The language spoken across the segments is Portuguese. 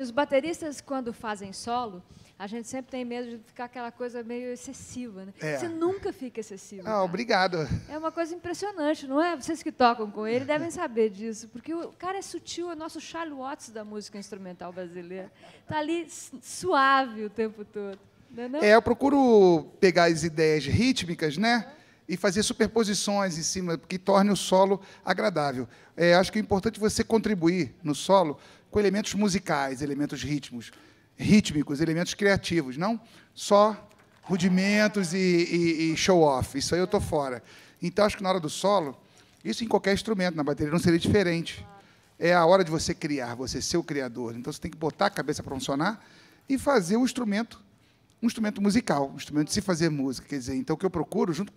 Os bateristas, quando fazem solo, a gente sempre tem medo de ficar aquela coisa meio excessiva. Né? É. Você nunca fica excessivo. Ah, obrigado. É uma coisa impressionante, não é? Vocês que tocam com ele devem saber disso, porque o cara é sutil, é o nosso Charlie Watts da música instrumental brasileira. Está ali suave o tempo todo. Não é, não? é, eu procuro pegar as ideias rítmicas, né? e fazer superposições em cima, que torne o solo agradável. É, acho que é importante você contribuir no solo com elementos musicais, elementos ritmos, rítmicos, elementos criativos, não só rudimentos e, e, e show-off. Isso aí eu estou fora. Então, acho que na hora do solo, isso em qualquer instrumento, na bateria não seria diferente. É a hora de você criar, você ser o criador. Então, você tem que botar a cabeça para funcionar e fazer o instrumento, um instrumento musical, um instrumento de se fazer música. Quer dizer, então, o que eu procuro, junto,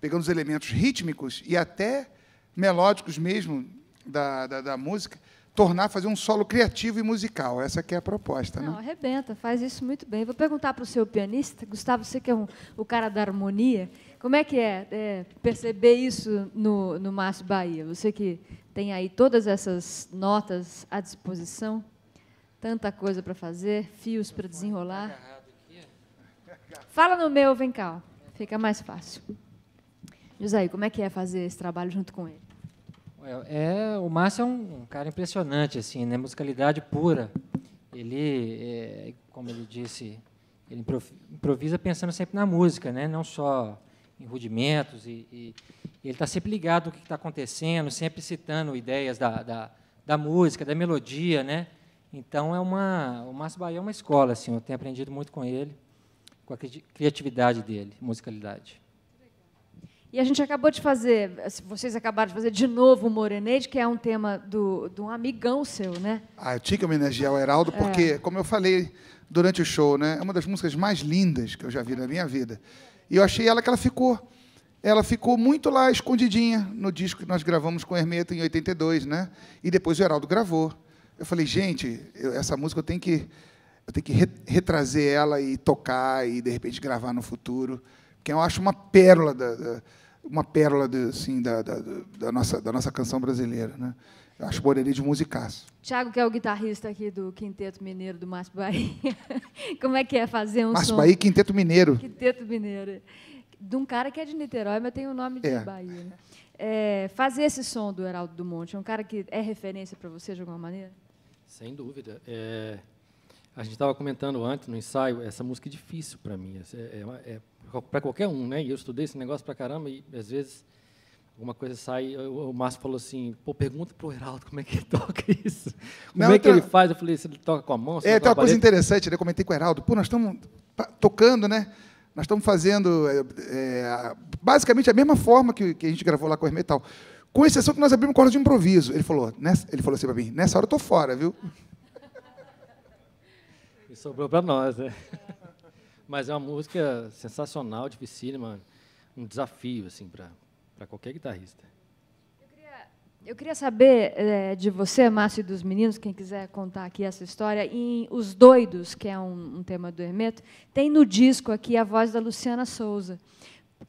pegando os elementos rítmicos e até melódicos mesmo da, da, da música, tornar, fazer um solo criativo e musical. Essa que é a proposta. Né? Não, né? arrebenta, faz isso muito bem. Vou perguntar para o seu pianista, Gustavo, você que é um, o cara da harmonia, como é que é, é perceber isso no, no Márcio Bahia? Você que tem aí todas essas notas à disposição, tanta coisa para fazer, fios para desenrolar. Fala no meu, vem cá, ó. fica mais fácil. José, como é que é fazer esse trabalho junto com ele? É, é, o Márcio é um cara impressionante, assim, né? musicalidade pura. Ele, é, como ele disse, ele improvisa pensando sempre na música, né? não só em rudimentos. E, e ele está sempre ligado ao que está acontecendo, sempre citando ideias da, da, da, música, da melodia. Né? Então, é uma, o Márcio Bahia é uma escola. Assim, eu tenho aprendido muito com ele, com a criatividade dele, musicalidade. E a gente acabou de fazer, vocês acabaram de fazer de novo o Morenade, que é um tema do, de um amigão seu, né? Ah, eu tinha que homenagear o Heraldo, é. porque, é. como eu falei durante o show, né, é uma das músicas mais lindas que eu já vi na minha vida. E eu achei ela que ela ficou. Ela ficou muito lá escondidinha no disco que nós gravamos com o Hermeto em 82, né? E depois o Heraldo gravou. Eu falei, gente, eu, essa música eu tenho que, eu tenho que re, retrazer ela e tocar e, de repente, gravar no futuro. Porque eu acho uma pérola da, da uma pérola de, assim, da, da, da, nossa, da nossa canção brasileira. Né? Eu acho Moreni de musicaço. Tiago, que é o guitarrista aqui do Quinteto Mineiro do Márcio Bahia. Como é que é fazer um Márcio som... Bahia Quinteto Mineiro. Quinteto Mineiro. De um cara que é de Niterói, mas tem o nome de é. Bahia. Né? É, fazer esse som do Heraldo do Monte, é um cara que é referência para você de alguma maneira? Sem dúvida. É... A gente estava comentando antes no ensaio, essa música é difícil para mim, é, é, é para qualquer um, né? E eu estudei esse negócio para caramba e às vezes alguma coisa sai. O, o Márcio falou assim: pô, pergunta para o Heraldo como é que ele toca isso. Como Não, é que então ele faz? Eu falei: se ele toca com a mão? É, tem uma coisa interessante, né? Eu comentei com o Heraldo: pô, nós estamos tocando, né? Nós estamos fazendo é, é, basicamente a mesma forma que, que a gente gravou lá com o Hermetal. Com exceção que nós abrimos corda de improviso. Ele falou, nessa, ele falou assim para mim, nessa hora eu estou fora, viu? E sobrou para nós, né? Mas é uma música sensacional, dificílima, um desafio assim para qualquer guitarrista. Eu queria, eu queria saber é, de você, Márcio, e dos meninos, quem quiser contar aqui essa história, em Os Doidos, que é um, um tema do Hermeto, tem no disco aqui a voz da Luciana Souza.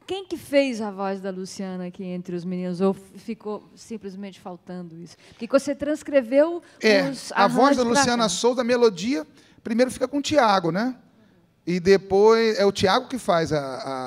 Quem que fez a voz da Luciana aqui entre os meninos? Ou ficou simplesmente faltando isso? Porque você transcreveu é, os A voz da Luciana Souza, a melodia, Primeiro fica com o Tiago, né? E depois é o Tiago que faz a,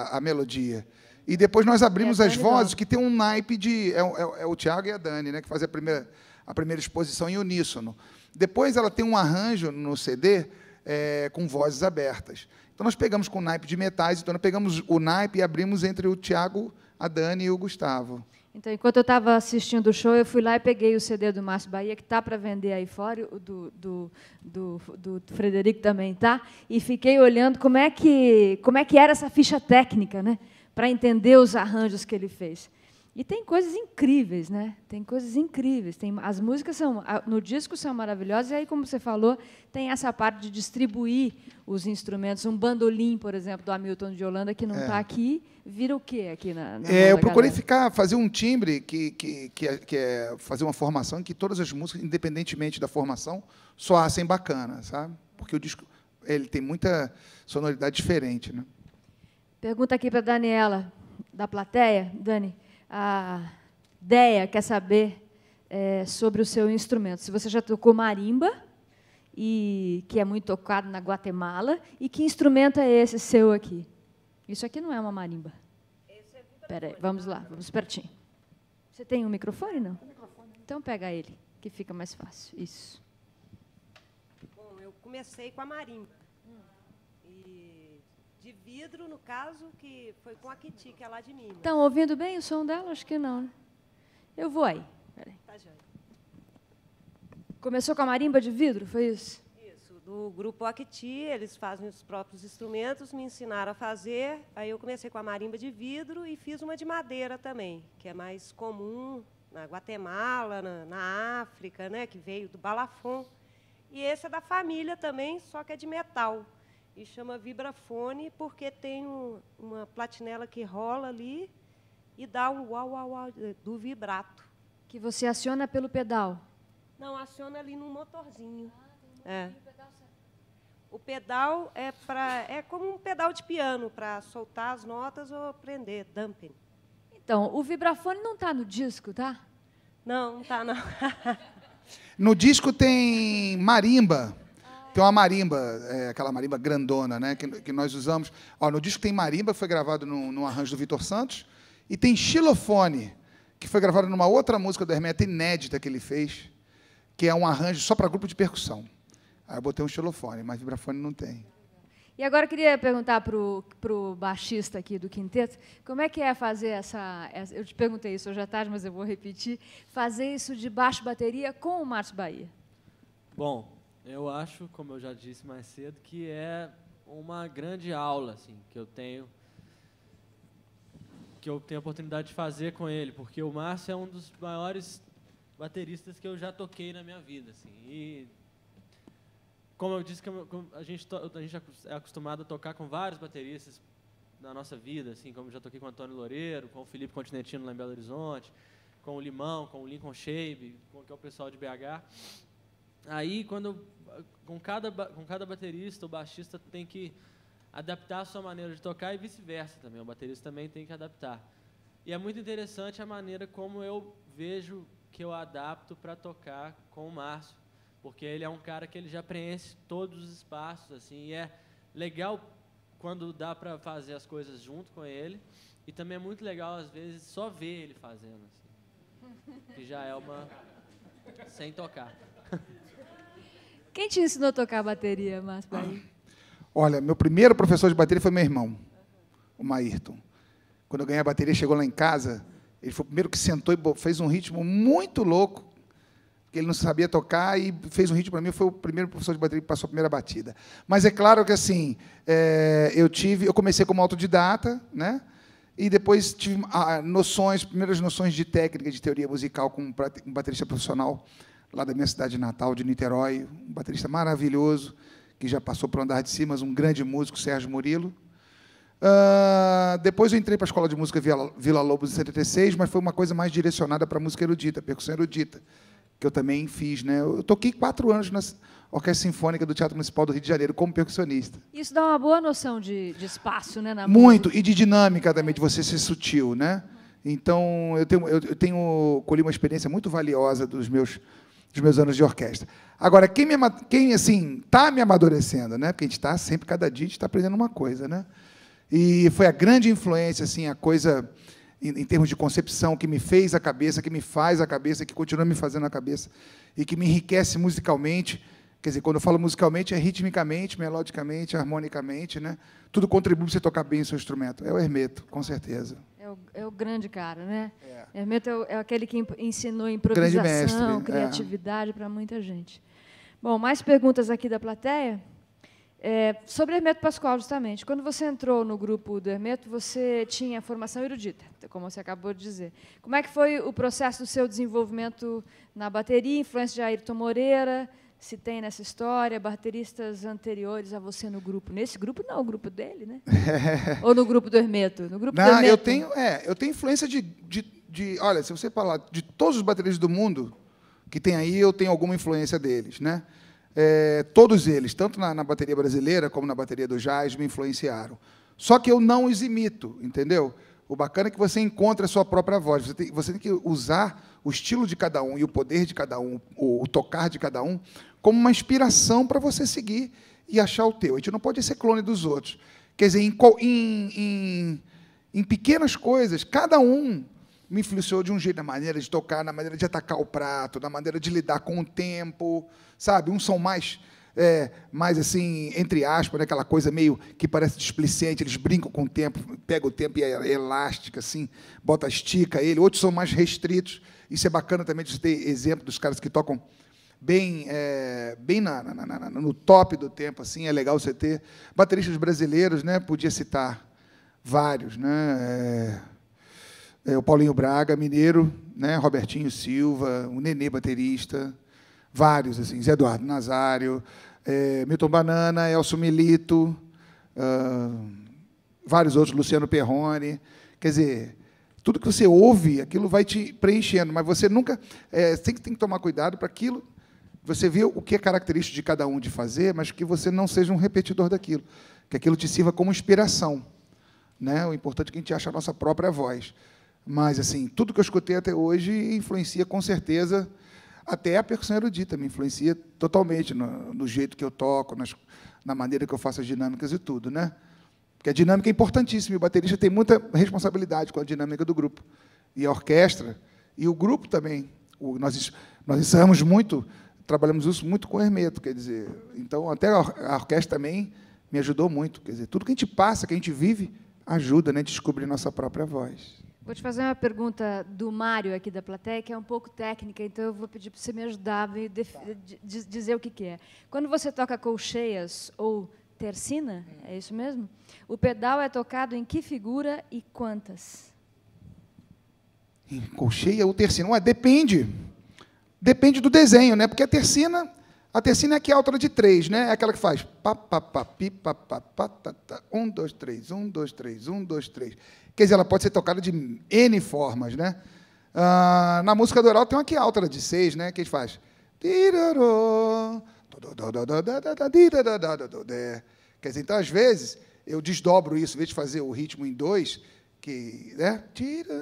a, a, melodia. E depois nós abrimos é as vozes, que tem um naipe de. É, é, é, o Tiago e a Dani, né? Que fazem a primeira, a primeira exposição em uníssono. Depois ela tem um arranjo no CD é, com vozes abertas. Então nós pegamos com o naipe de metais, então nós pegamos o naipe e abrimos entre o Tiago, a Dani e o Gustavo. Então, enquanto eu estava assistindo o show, eu fui lá e peguei o CD do Márcio Bahia, que está para vender aí fora, do, do, do, do Frederico também está, e fiquei olhando como é que, como é que era essa ficha técnica, né, para entender os arranjos que ele fez. E tem coisas incríveis, né? Tem coisas incríveis. Tem, as músicas são, no disco são maravilhosas, e aí, como você falou, tem essa parte de distribuir os instrumentos. Um bandolim, por exemplo, do Hamilton de Holanda, que não está é. Tá aqui, vira o quê aqui na, na é, Eu procurei galera? ficar, fazer um timbre, que, que, que, é, que é fazer uma formação em que todas as músicas, independentemente da formação, soassem bacana, sabe? Porque o disco ele tem muita sonoridade diferente. Né? Pergunta aqui para a Daniela, da plateia. Dani a Deia quer saber é, sobre o seu instrumento. Se você já tocou marimba, e que é muito tocado na Guatemala, e que instrumento é esse seu aqui? Isso aqui não é uma marimba. Espera é aí, vamos lá, vamos pertinho. Você tem um microfone, não? Então pega ele, que fica mais fácil. Isso. Bom, eu comecei com a marimba. E de vidro, no caso, que foi com a Kiti, que é lá de Minas. Estão ouvindo bem o som dela? Acho que não, né? Eu vou aí. Peraí. Tá joia. Começou com a marimba de vidro, foi isso? Isso, do grupo Akiti, eles fazem os próprios instrumentos, me ensinaram a fazer. Aí eu comecei com a marimba de vidro e fiz uma de madeira também, que é mais comum na Guatemala, na, na África, né, que veio do balafon. E esse é da família também, só que é de metal e chama vibrafone porque tem um, uma platinela que rola ali e dá um uau, uau, uau eh, do vibrato. Que você aciona pelo pedal? Não, aciona ali no motorzinho. Ah, é. O pedal é para é como um pedal de piano para soltar as notas ou prender dumping. Então, o vibrafone não está no disco, tá? Não, não está não. no disco tem marimba. Tem uma marimba, é, aquela marimba grandona, né? Que, que nós usamos. Ó, no disco tem marimba, foi gravado no, no arranjo do Vitor Santos, e tem xilofone, que foi gravado numa outra música do Hermeto inédita que ele fez, que é um arranjo só para grupo de percussão. Aí eu botei um xilofone, mas vibrafone não tem. E agora eu queria perguntar para o baixista aqui do quinteto, como é que é fazer essa, essa Eu te perguntei isso hoje à tarde, mas eu vou repetir. Fazer isso de baixo bateria com o Márcio Bahia. Bom, eu acho, como eu já disse mais cedo, que é uma grande aula assim, que eu tenho que eu tenho a oportunidade de fazer com ele, porque o Márcio é um dos maiores bateristas que eu já toquei na minha vida, assim. E como eu disse que a gente a gente é, é acostumado a tocar com vários bateristas na nossa vida, assim, como eu já toquei com o Antônio Loureiro, com o Felipe Continentino lá em Belo Horizonte, com o Limão, com o Lincoln Shabe, com é o pessoal de BH. Aí, quando com cada, com cada baterista, o baixista tem que adaptar a sua maneira de tocar e vice-versa também. O baterista também tem que adaptar. E é muito interessante a maneira como eu vejo que eu adapto para tocar com o Márcio, porque ele é um cara que ele já preenche todos os espaços assim, e é legal quando dá para fazer as coisas junto com ele, e também é muito legal às vezes só ver ele fazendo assim. Que já é uma sem tocar. Quem te ensinou a tocar bateria, Márcio? Olha, meu primeiro professor de bateria foi meu irmão, o Maírton. Quando eu ganhei a bateria, chegou lá em casa, ele foi o primeiro que sentou e fez um ritmo muito louco, que ele não sabia tocar e fez um ritmo para mim. Foi o primeiro professor de bateria que passou a primeira batida. Mas é claro que assim, é, eu tive, eu comecei como autodidata, né? E depois tive ah, noções, primeiras noções de técnica, de teoria musical com um baterista profissional lá da minha cidade natal, de Niterói, um baterista maravilhoso, que já passou para o andar de cima, um grande músico, Sérgio Murilo. Uh, depois eu entrei para a Escola de Música Vila, Vila Lobos em 76, mas foi uma coisa mais direcionada para a música erudita, percussão erudita, que eu também fiz. Né? Eu toquei quatro anos na Orquestra Sinfônica do Teatro Municipal do Rio de Janeiro como percussionista. Isso dá uma boa noção de, de espaço, né? Muito, música. e de dinâmica também, de você ser sutil. Né? Então, eu tenho, eu tenho colhi uma experiência muito valiosa dos meus dos meus anos de orquestra. Agora, quem, me, quem assim está me amadurecendo, né? Porque a gente está sempre, cada dia, a gente está aprendendo uma coisa, né? E foi a grande influência, assim, a coisa em, em, termos de concepção que me fez a cabeça, que me faz a cabeça, que continua me fazendo a cabeça e que me enriquece musicalmente. Quer dizer, quando eu falo musicalmente, é ritmicamente, melodicamente, harmonicamente, né? Tudo contribui para você tocar bem o seu instrumento. É o Hermeto, com certeza. É o, é o grande cara, né? É. Hermeto é, é, o, é aquele que ensinou improvisação, mestre, é. criatividade é. para muita gente. Bom, mais perguntas aqui da plateia. É, sobre Hermeto Pascoal, justamente. Quando você entrou no grupo do Hermeto, você tinha formação erudita, como você acabou de dizer. Como é que foi o processo do seu desenvolvimento na bateria, influência de Ayrton Moreira, se tem nessa história, bateristas anteriores a você no grupo. Nesse grupo não, o grupo dele, né? Ou no grupo do Hermeto? No grupo não, do Hermeto. Eu tenho, é, eu tenho influência de, de, de. Olha, se você falar de todos os bateristas do mundo que tem aí, eu tenho alguma influência deles, né? É, todos eles, tanto na, na, bateria brasileira como na bateria do jazz, me influenciaram. Só que eu não os imito, entendeu? O bacana é que você encontra a sua própria voz. Você tem, você tem que usar o estilo de cada um e o poder de cada um, o, o tocar de cada um, como uma inspiração para você seguir e achar o teu. A gente não pode ser clone dos outros. Quer dizer, em, em, em, em pequenas coisas, cada um me influenciou de um jeito, na maneira de tocar, na maneira de atacar o prato, na maneira de lidar com o tempo, sabe? Uns são mais é, mais assim, entre aspas, né, aquela coisa meio que parece displicente, eles brincam com o tempo, pegam o tempo e é elástica, assim, bota, estica ele. Outros são mais restritos. Isso é bacana também de ter exemplo dos caras que tocam bem, é, bem na, na, na, no top do tempo, assim, é legal você ter. Bateristas brasileiros, né, podia citar vários, né? É, é, o Paulinho Braga, mineiro, né? Robertinho Silva, o Nenê baterista, vários assim, Zé Eduardo Nazário, é, Milton Banana, Elcio Milito, uh, vários outros, Luciano Perrone. Quer dizer, tudo que você ouve, aquilo vai te preenchendo, mas você nunca. É, tem, tem que tomar cuidado para aquilo. Você vê o que é característico de cada um de fazer, mas que você não seja um repetidor daquilo. Que aquilo te sirva como inspiração. Né? O importante é que a gente ache a nossa própria voz. Mas, assim, tudo que eu escutei até hoje influencia com certeza até a percussão erudita me influencia totalmente no, no jeito que eu toco, nas, na maneira que eu faço as dinâmicas e tudo, né? Porque a dinâmica é importantíssima, e o baterista tem muita responsabilidade com a dinâmica do grupo. E a orquestra, e o grupo também. O, nós, nós ensaiamos muito, trabalhamos isso muito com o Hermeto, quer dizer. Então, até a orquestra também me ajudou muito. Quer dizer, tudo que a gente passa, que a gente vive, ajuda né, a descobrir nossa própria voz. Vou te fazer uma pergunta do Mário aqui da plateia, que é um pouco técnica, então eu vou pedir para você me ajudar me tá. dizer o que, que é. Quando você toca colcheias ou tercina, hum. é isso mesmo? O pedal é tocado em que figura e quantas? Em colcheia ou tercina? Ué, depende. Depende do desenho, né? Porque a tercina a tercina é que é a de três, né? É aquela que faz pa, pa, pa, pi, pa, pa, pa, ta, ta, um, dois, três, um, dois, três, um, dois, três. Quer dizer, ela pode ser tocada de N formas, né? Ah, na música do Heraldo tem uma que é alta de seis, né? Que a gente faz. Quer dizer, então, às vezes, eu desdobro isso, em vez de fazer o ritmo em dois, que, né? tira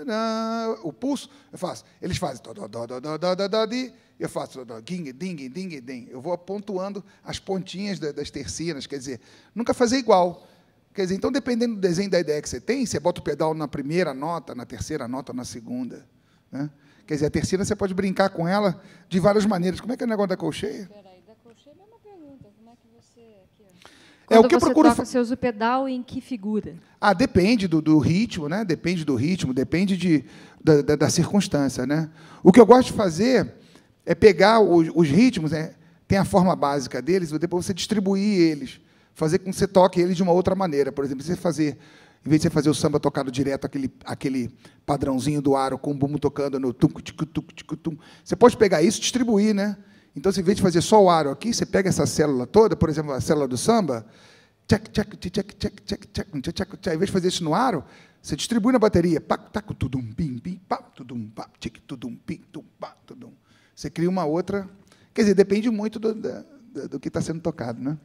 o pulso, eu faço, eles fazem eu faço dó, ding, ding, ding, ding. Eu vou pontuando as pontinhas das tercinas, quer dizer, nunca fazer igual. Quer dizer, então, dependendo do desenho da ideia que você tem, você bota o pedal na primeira nota, na terceira nota, na segunda. Né? Quer dizer, a terceira você pode brincar com ela de várias maneiras. Como é que é o negócio da colcheia? Peraí, da colcheia é uma pergunta. Como é que você. Aqui, ó. Quando é o que eu procuro. Toca, você usa o pedal em que figura? Ah, depende do, do ritmo, né? Depende do ritmo, depende de, da, da, da, circunstância, né? O que eu gosto de fazer é pegar os, os ritmos, né? tem a forma básica deles, depois você distribuir eles, fazer com que você toque eles de uma outra maneira. Por exemplo, você fazer em vez de você fazer o samba tocado direto, aquele, aquele padrãozinho do aro com o bumbo tocando no tum, tic, tum, tic, tum, você pode pegar isso e distribuir, né? Então, em vez de fazer só o aro aqui, você pega essa célula toda, por exemplo, a célula do samba, check check check check check check check check check, em vez de fazer isso no aro, você distribui na bateria. Pac, tac, tudum, pim, pim, pap, tudum, pap, tic, tudum, pim, tum, pap, tudum. Você cria uma outra. Quer dizer, depende muito do, do, do que está sendo tocado, né?